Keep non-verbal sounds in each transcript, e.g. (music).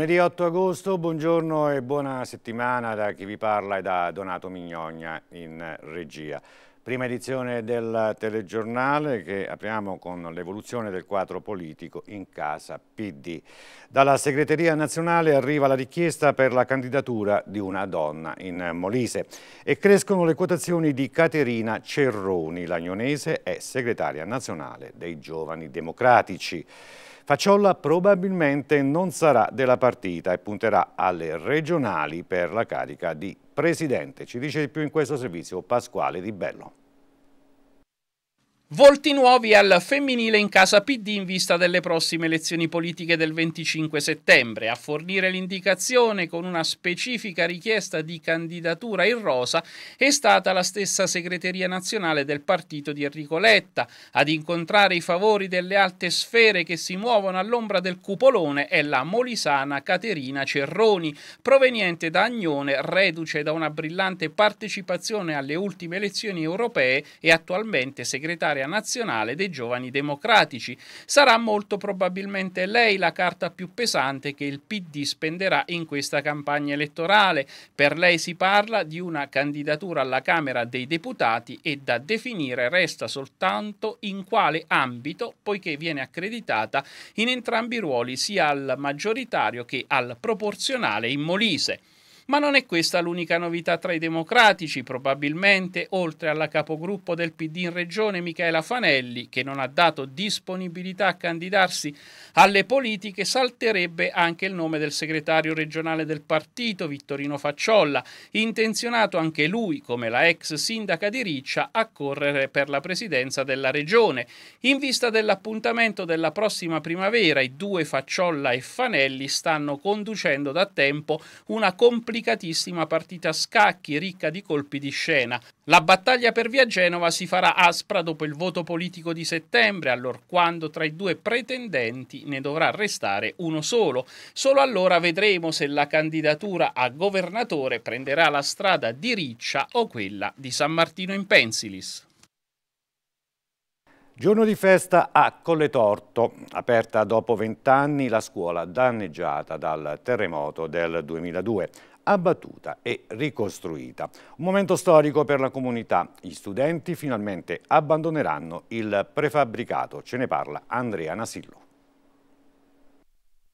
Lunedì 8 agosto, buongiorno e buona settimana da chi vi parla e da Donato Mignogna in regia. Prima edizione del telegiornale che apriamo con l'evoluzione del quadro politico in casa PD. Dalla segreteria nazionale arriva la richiesta per la candidatura di una donna in Molise e crescono le quotazioni di Caterina Cerroni, l'agnonese è segretaria nazionale dei giovani democratici. Faciolla probabilmente non sarà della partita e punterà alle regionali per la carica di presidente. Ci dice di più in questo servizio Pasquale Di Bello. Volti nuovi al femminile in casa PD in vista delle prossime elezioni politiche del 25 settembre. A fornire l'indicazione con una specifica richiesta di candidatura in rosa è stata la stessa segreteria nazionale del partito di Enrico Letta. Ad incontrare i favori delle alte sfere che si muovono all'ombra del cupolone è la molisana Caterina Cerroni, proveniente da Agnone, reduce da una brillante partecipazione alle ultime elezioni europee e attualmente segretaria segretaria nazionale dei giovani democratici. Sarà molto probabilmente lei la carta più pesante che il PD spenderà in questa campagna elettorale. Per lei si parla di una candidatura alla Camera dei Deputati e da definire resta soltanto in quale ambito, poiché viene accreditata in entrambi i ruoli sia al maggioritario che al proporzionale in Molise. Ma non è questa l'unica novità tra i democratici, probabilmente, oltre alla capogruppo del PD in regione Michela Fanelli, che non ha dato disponibilità a candidarsi alle politiche, salterebbe anche il nome del segretario regionale del partito, Vittorino Facciolla, intenzionato anche lui, come la ex sindaca di Riccia, a correre per la presidenza della regione. In vista dell'appuntamento della prossima primavera, i due Facciolla e Fanelli stanno conducendo da tempo una complicata complicatissima partita a scacchi ricca di colpi di scena. La battaglia per via Genova si farà aspra dopo il voto politico di settembre, allorquando tra i due pretendenti ne dovrà restare uno solo. Solo allora vedremo se la candidatura a governatore prenderà la strada di Riccia o quella di San Martino in Pensilis. Giorno di festa a Colletorto, aperta dopo vent'anni la scuola danneggiata dal terremoto del 2002 abbattuta e ricostruita. Un momento storico per la comunità. Gli studenti finalmente abbandoneranno il prefabbricato. Ce ne parla Andrea Nasillo.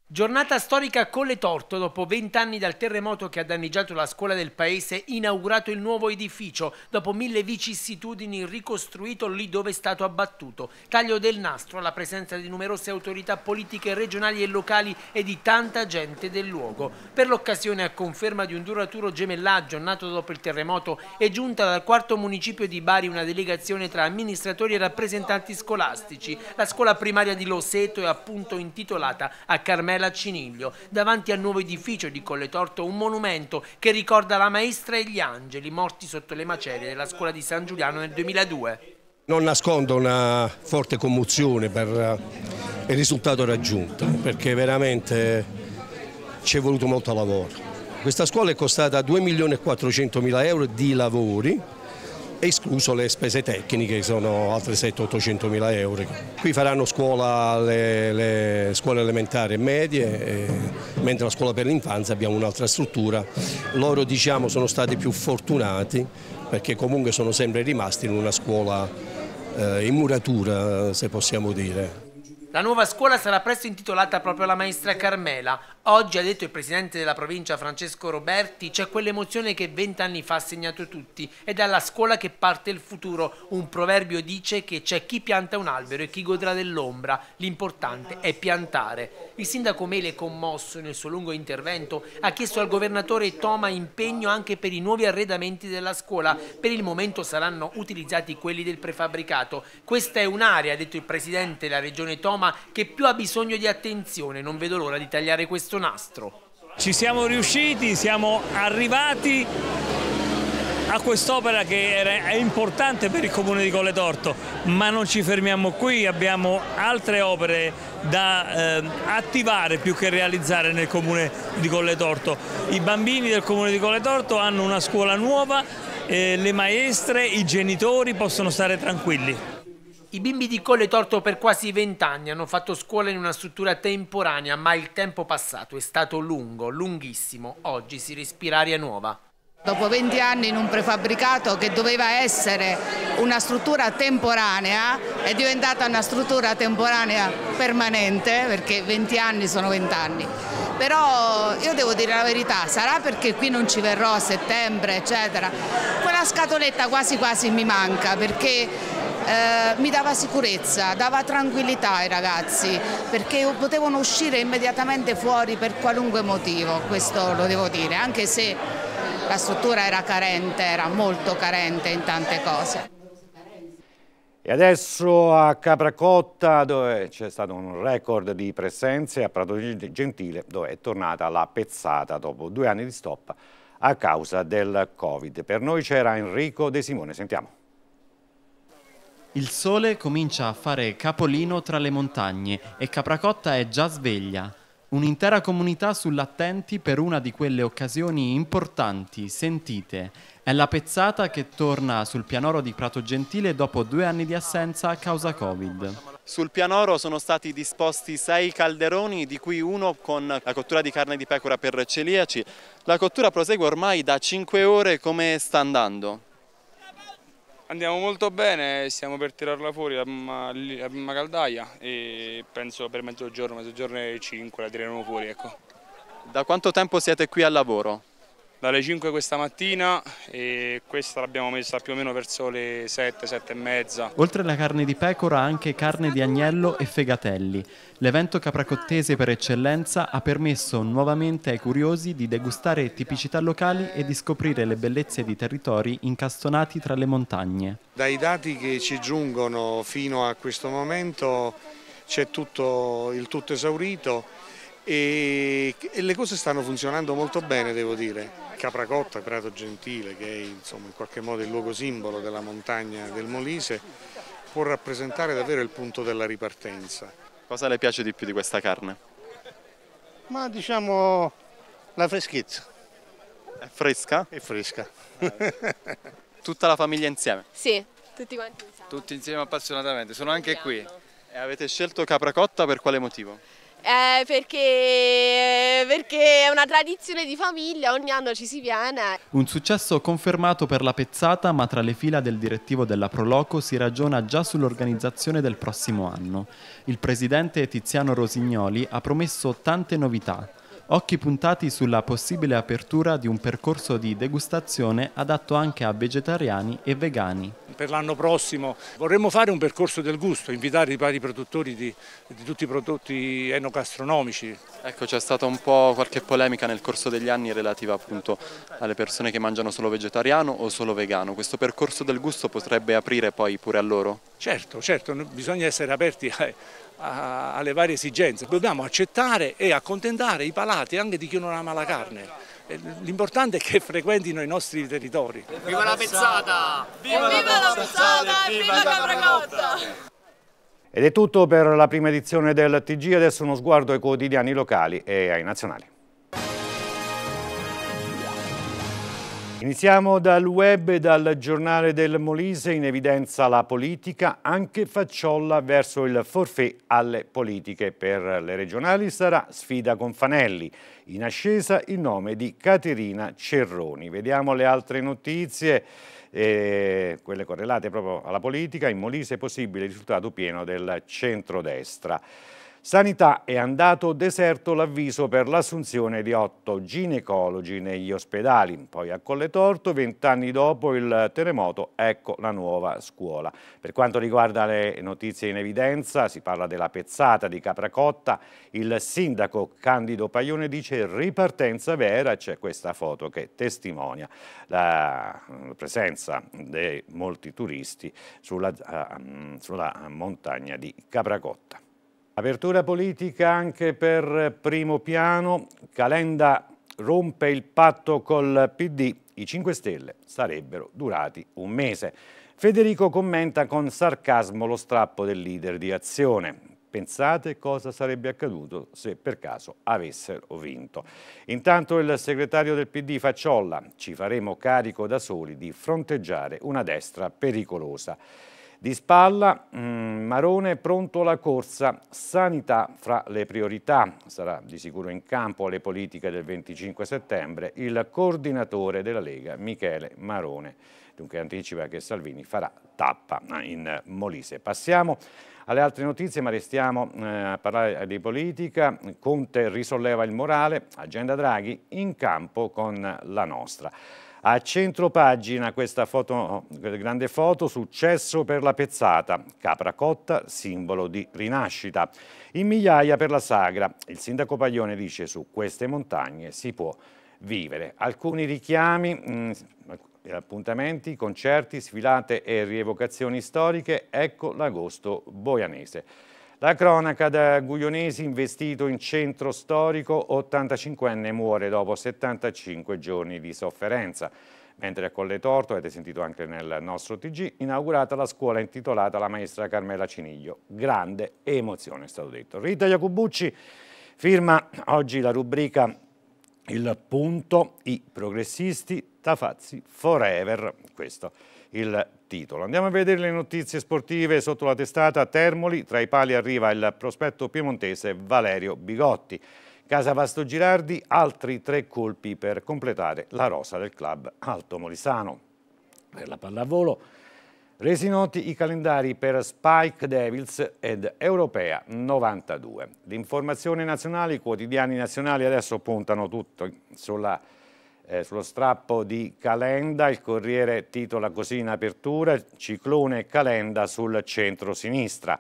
Giornata storica con le torto, dopo vent'anni dal terremoto che ha danneggiato la scuola del paese, inaugurato il nuovo edificio, dopo mille vicissitudini ricostruito lì dove è stato abbattuto. Taglio del nastro alla presenza di numerose autorità politiche regionali e locali e di tanta gente del luogo. Per l'occasione, a conferma di un duraturo gemellaggio nato dopo il terremoto, è giunta dal quarto municipio di Bari una delegazione tra amministratori e rappresentanti scolastici. La scuola primaria di Loseto è appunto intitolata a Carmelo Raffaella Ciniglio, davanti al nuovo edificio di Colletorto un monumento che ricorda la maestra e gli angeli morti sotto le macerie della scuola di San Giuliano nel 2002. Non nascondo una forte commozione per eh, il risultato raggiunto, perché veramente ci è voluto molto lavoro. Questa scuola è costata 2.400.000 euro di lavori, escluso le spese tecniche che sono altre 7-800 mila euro. Qui faranno scuola le, le scuole elementari e medie, e, mentre la scuola per l'infanzia abbiamo un'altra struttura. Loro diciamo sono stati più fortunati perché comunque sono sempre rimasti in una scuola eh, in muratura se possiamo dire. La nuova scuola sarà presto intitolata proprio alla maestra Carmela. Oggi, ha detto il presidente della provincia Francesco Roberti, c'è quell'emozione che vent'anni fa ha segnato tutti. È dalla scuola che parte il futuro. Un proverbio dice che c'è chi pianta un albero e chi godrà dell'ombra. L'importante è piantare. Il sindaco Mele, commosso nel suo lungo intervento, ha chiesto al governatore Toma impegno anche per i nuovi arredamenti della scuola. Per il momento saranno utilizzati quelli del prefabbricato. Questa è un'area, ha detto il presidente della regione Toma, mamma che più ha bisogno di attenzione. Non vedo l'ora di tagliare questo nastro. Ci siamo riusciti, siamo arrivati a quest'opera che è importante per il comune di Colle Torto, ma non ci fermiamo qui, abbiamo altre opere da eh, attivare più che realizzare nel comune di Colle Torto. I bambini del comune di Colle Torto hanno una scuola nuova, eh, le maestre, i genitori possono stare tranquilli. I bimbi di Colle Torto per quasi vent'anni hanno fatto scuola in una struttura temporanea, ma il tempo passato è stato lungo, lunghissimo. Oggi si respira aria nuova. Dopo 20 anni in un prefabbricato che doveva essere una struttura temporanea, è diventata una struttura temporanea permanente, perché 20 anni sono 20 anni però io devo dire la verità, sarà perché qui non ci verrò a settembre, eccetera. Quella scatoletta quasi quasi mi manca perché eh, mi dava sicurezza, dava tranquillità ai ragazzi perché potevano uscire immediatamente fuori per qualunque motivo, questo lo devo dire, anche se la struttura era carente, era molto carente in tante cose. E adesso a Capracotta dove c'è stato un record di presenze a Prato Gentile dove è tornata la pezzata dopo due anni di stop a causa del Covid. Per noi c'era Enrico De Simone, sentiamo. Il sole comincia a fare capolino tra le montagne e Capracotta è già sveglia. Un'intera comunità sull'attenti per una di quelle occasioni importanti, sentite. È la pezzata che torna sul pianoro di Prato Gentile dopo due anni di assenza a causa Covid. Sul pianoro sono stati disposti sei calderoni, di cui uno con la cottura di carne di pecora per celiaci. La cottura prosegue ormai da cinque ore come sta andando. Andiamo molto bene, stiamo per tirarla fuori la prima caldaia e penso per mezzogiorno, mezzogiorno e 5 la tireremo fuori. Ecco. Da quanto tempo siete qui al lavoro? dalle 5 questa mattina e questa l'abbiamo messa più o meno verso le 7, 7 e mezza. Oltre alla carne di pecora anche carne di agnello e fegatelli. L'evento capracottese per eccellenza ha permesso nuovamente ai curiosi di degustare tipicità locali e di scoprire le bellezze di territori incastonati tra le montagne. Dai dati che ci giungono fino a questo momento c'è tutto, il tutto esaurito e, e le cose stanno funzionando molto bene devo dire. Capracotta, Prato Gentile, che è insomma, in qualche modo il luogo simbolo della montagna del Molise, può rappresentare davvero il punto della ripartenza. Cosa le piace di più di questa carne? Ma diciamo la freschezza. È fresca? È fresca. (laughs) Tutta la famiglia insieme? Sì, tutti quanti insieme. Tutti insieme appassionatamente, sono anche qui. E avete scelto Capracotta per quale motivo? eh, perché, perché è una tradizione di famiglia, ogni anno ci si viene. Un successo confermato per la pezzata, ma tra le fila del direttivo della Proloco si ragiona già sull'organizzazione del prossimo anno. Il presidente Tiziano Rosignoli ha promesso tante novità, Occhi puntati sulla possibile apertura di un percorso di degustazione adatto anche a vegetariani e vegani. Per l'anno prossimo vorremmo fare un percorso del gusto, invitare i vari produttori di, di tutti i prodotti enogastronomici. Ecco, c'è stata un po' qualche polemica nel corso degli anni relativa appunto alle persone che mangiano solo vegetariano o solo vegano. Questo percorso del gusto potrebbe aprire poi pure a loro? Certo, certo, bisogna essere aperti alle varie esigenze. Dobbiamo accettare e accontentare i palati anche di chi non ama la carne. L'importante è che frequentino i nostri territori. Viva la pezzata! Viva, viva la pezzata! Viva la cambracotta! Ed è tutto per la prima edizione del TG, adesso uno sguardo ai quotidiani locali e ai nazionali. Iniziamo dal web e dal giornale del Molise, in evidenza la politica, anche Facciolla verso il forfè alle politiche. Per le regionali sarà sfida con Fanelli, in ascesa il nome di Caterina Cerroni. Vediamo le altre notizie, eh, quelle correlate proprio alla politica, in Molise è possibile il risultato pieno del centrodestra. Sanità è andato deserto l'avviso per l'assunzione di otto ginecologi negli ospedali. Poi a Colletorto, vent'anni dopo il terremoto, ecco la nuova scuola. Per quanto riguarda le notizie in evidenza, si parla della pezzata di Capracotta. Il sindaco Candido Paglione dice ripartenza vera, c'è questa foto che testimonia la presenza di molti turisti sulla, ah, sulla montagna di Capracotta. Apertura politica anche per primo piano. Calenda rompe il patto col PD. I 5 Stelle sarebbero durati un mese. Federico commenta con sarcasmo lo strappo del leader di Azione. Pensate cosa sarebbe accaduto se per caso avessero vinto. Intanto il segretario del PD Facciolla, ci faremo carico da soli di fronteggiare una destra pericolosa. Di spalla, mm, Marone pronto alla corsa, sanità fra le priorità. Sarà di sicuro in campo alle politiche del 25 settembre il coordinatore della Lega, Michele Marone. Dunque anticipa che Salvini farà tappa in Molise. Passiamo alle altre notizie, ma restiamo eh, a parlare di politica. Conte risolleva il morale, agenda Draghi in campo con la nostra. A centro pagina questa foto, grande foto, successo per la pezzata, capra cotta, simbolo di rinascita. In migliaia per la sagra, il sindaco Paglione dice su queste montagne si può vivere. Alcuni richiami, mh, mm, appuntamenti, concerti, sfilate e rievocazioni storiche, ecco l'agosto boianese. La cronaca da Guglionesi investito in centro storico, 85enne muore dopo 75 giorni di sofferenza. Mentre a Colle Torto, avete sentito anche nel nostro TG, inaugurata la scuola intitolata alla maestra Carmela Ciniglio. Grande emozione, è stato detto. Rita Iacobucci firma oggi la rubrica Il punto, i progressisti, Tafazzi forever. Questo il titolo. Andiamo a vedere le notizie sportive sotto la testata Termoli, tra i pali arriva il prospetto piemontese Valerio Bigotti. Casa Vasto Girardi, altri tre colpi per completare la rosa del club Alto Molisano. Per la pallavolo Resi noti i calendari per Spike Devils ed Europea 92. L'informazione nazionale, i quotidiani nazionali adesso puntano tutto sulla eh, sullo strappo di Calenda il Corriere titola così in apertura Ciclone Calenda sul centro-sinistra.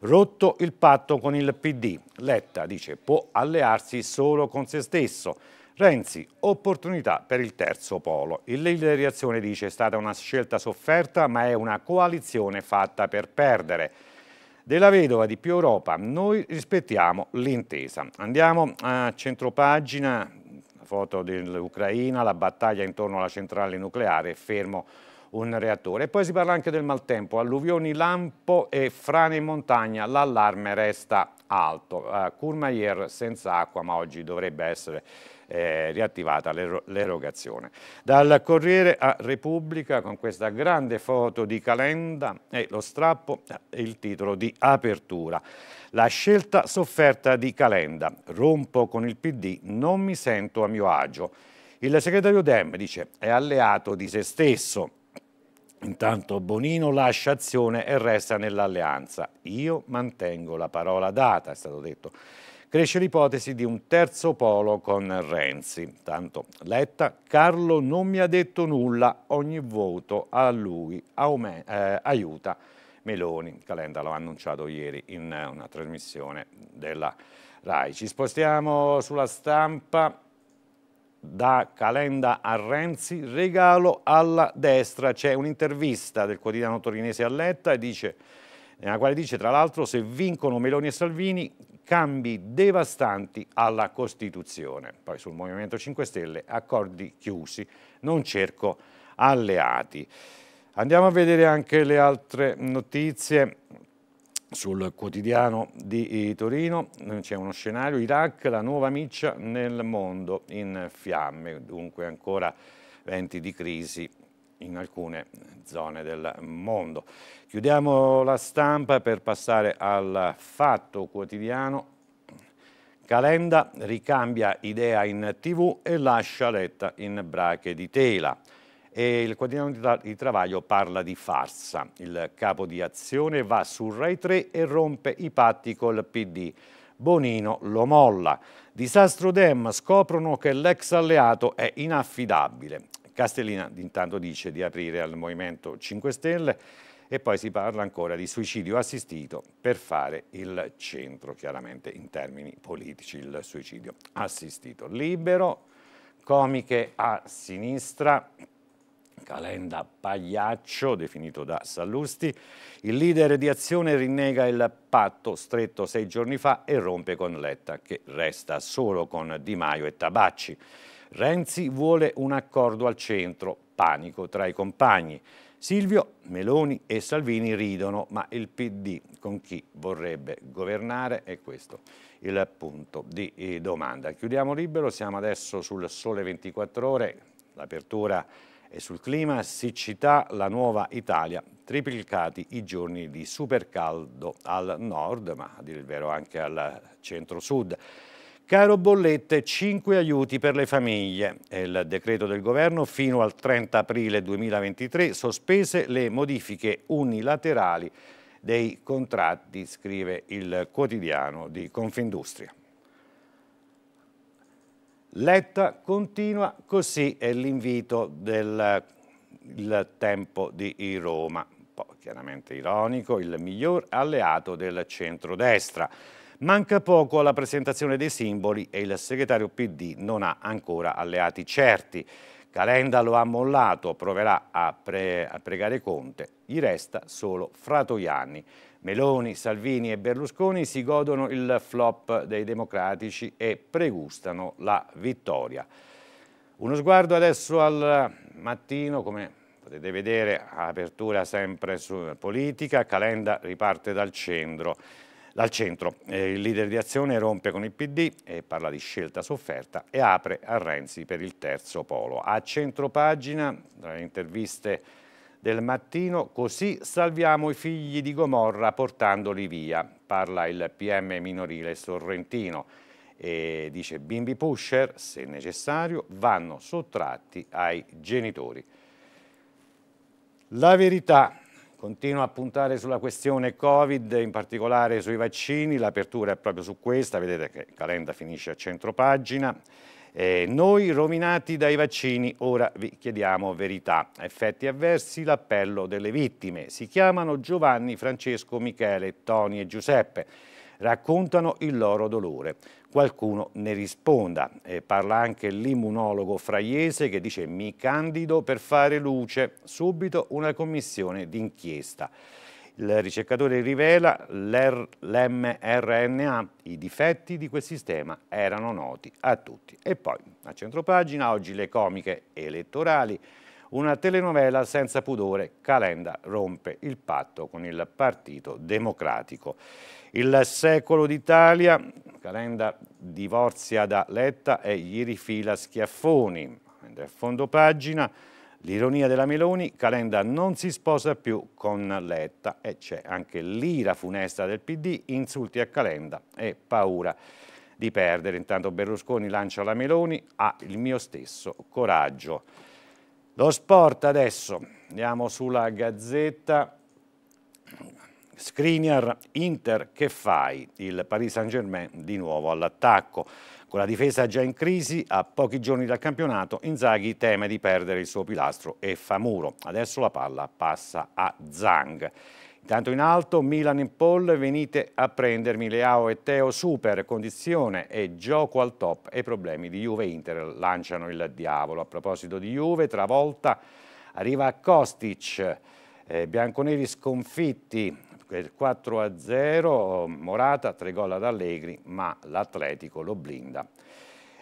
Rotto il patto con il PD. Letta dice può allearsi solo con se stesso. Renzi, opportunità per il terzo polo. Il leader di azione dice è stata una scelta sofferta ma è una coalizione fatta per perdere della vedova di più Europa. Noi rispettiamo l'intesa. Andiamo a centropagina foto dell'Ucraina, la battaglia intorno alla centrale nucleare, fermo un reattore. E poi si parla anche del maltempo, alluvioni, lampo e frane in montagna, l'allarme resta alto. Uh, eh, Courmayeur senza acqua, ma oggi dovrebbe essere eh, riattivata l'erogazione. Dal Corriere a Repubblica con questa grande foto di Calenda e lo strappo e eh, il titolo di apertura. La scelta sofferta di Calenda, rompo con il PD, non mi sento a mio agio. Il segretario Dem dice è alleato di se stesso, Intanto Bonino lascia azione e resta nell'alleanza. Io mantengo la parola data, è stato detto Cresce l'ipotesi di un terzo polo con Renzi. Tanto Letta, Carlo non mi ha detto nulla, ogni voto a lui aume, eh, aiuta Meloni. Calenda lo ha annunciato ieri in una trasmissione della RAI. Ci spostiamo sulla stampa da Calenda a Renzi, regalo alla destra. C'è un'intervista del quotidiano torinese a Letta dice, nella quale dice tra l'altro se vincono Meloni e Salvini cambi devastanti alla Costituzione. Poi sul Movimento 5 Stelle accordi chiusi, non cerco alleati. Andiamo a vedere anche le altre notizie sul quotidiano di eh, Torino c'è uno scenario Iraq, la nuova miccia nel mondo in fiamme, dunque ancora venti di crisi in alcune zone del mondo. Chiudiamo la stampa per passare al fatto quotidiano. Calenda ricambia idea in tv e lascia letta in brache di tela. E il quotidiano di Travaglio parla di farsa. Il capo di azione va su Rai 3 e rompe i patti col PD. Bonino lo molla. Disastro Dem scoprono che l'ex alleato è inaffidabile. Castellina intanto dice di aprire al Movimento 5 Stelle e poi si parla ancora di suicidio assistito per fare il centro, chiaramente in termini politici il suicidio assistito. Libero, comiche a sinistra, Calenda pagliaccio, definito da Sallusti, il leader di Azione rinnega il patto stretto sei giorni fa e rompe con Letta, che resta solo con Di Maio e Tabacci. Renzi vuole un accordo al centro, panico tra i compagni. Silvio, Meloni e Salvini ridono, ma il PD con chi vorrebbe governare è questo il punto di eh, domanda. Chiudiamo libero, siamo adesso sul sole 24 ore, l'apertura è sul clima, siccità, la nuova Italia, triplicati i giorni di supercaldo al nord, ma a dire il vero anche al centro-sud. Caro bollette, 5 aiuti per le famiglie. Il decreto del governo fino al 30 aprile 2023 sospese le modifiche unilaterali dei contratti, scrive il quotidiano di Confindustria. Letta continua così è l'invito del tempo di Roma, chiaramente ironico, il miglior alleato del centrodestra. Manca poco alla presentazione dei simboli e il segretario PD non ha ancora alleati certi. Calenda lo ha mollato, proverà a, pre a pregare Conte, gli resta solo Fratoianni. Meloni, Salvini e Berlusconi si godono il flop dei democratici e pregustano la vittoria. Uno sguardo adesso al mattino, come potete vedere, apertura sempre su politica, Calenda riparte dal centro. Dal centro eh, il leader di azione rompe con il PD e parla di scelta sofferta e apre a Renzi per il terzo polo. A centro pagina, tra le interviste del mattino, così salviamo i figli di Gomorra portandoli via, parla il PM minorile Sorrentino e dice bimbi pusher, se necessario, vanno sottratti ai genitori. La verità Continua a puntare sulla questione Covid, in particolare sui vaccini, l'apertura è proprio su questa, vedete che Calenda finisce a centropagina. Eh, noi rovinati dai vaccini, ora vi chiediamo verità. Effetti avversi, l'appello delle vittime. Si chiamano Giovanni, Francesco, Michele, Toni e Giuseppe raccontano il loro dolore. Qualcuno ne risponda. E parla anche l'immunologo fraiese che dice mi candido per fare luce, subito una commissione d'inchiesta. Il ricercatore rivela l'mRNA, i difetti di quel sistema erano noti a tutti. E poi, a centropagina, oggi le comiche elettorali, una telenovela senza pudore, Calenda rompe il patto con il Partito Democratico. Il secolo d'Italia, Calenda divorzia da Letta e gli rifila schiaffoni. Nel fondo pagina, l'ironia della Meloni, Calenda non si sposa più con Letta e c'è anche l'ira funesta del PD, insulti a Calenda e paura di perdere. Intanto Berlusconi lancia la Meloni, ha il mio stesso coraggio. Lo sport adesso, andiamo sulla Gazzetta. Skriniar, Inter, che fai? Il Paris Saint-Germain di nuovo all'attacco. Con la difesa già in crisi, a pochi giorni dal campionato, Inzaghi teme di perdere il suo pilastro e fa muro. Adesso la palla passa a Zang. Tanto in alto, Milan in pole, venite a prendermi Leao e Teo Super, condizione e gioco al top e problemi di Juve-Inter lanciano il diavolo. A proposito di Juve, travolta arriva Kostic, eh, bianconeri sconfitti, 4 eh, 0, Morata, tre gol ad Allegri, ma l'Atletico lo blinda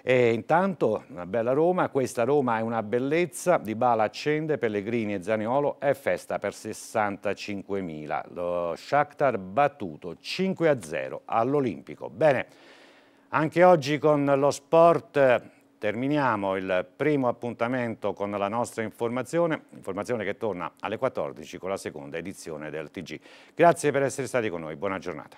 e intanto una bella Roma, questa Roma è una bellezza, Di Bala accende, Pellegrini e Zaniolo è festa per 65.000. Lo Shakhtar battuto 5-0 all'Olimpico. Bene, anche oggi con lo sport terminiamo il primo appuntamento con la nostra informazione, informazione che torna alle 14 con la seconda edizione del TG. Grazie per essere stati con noi, buona giornata.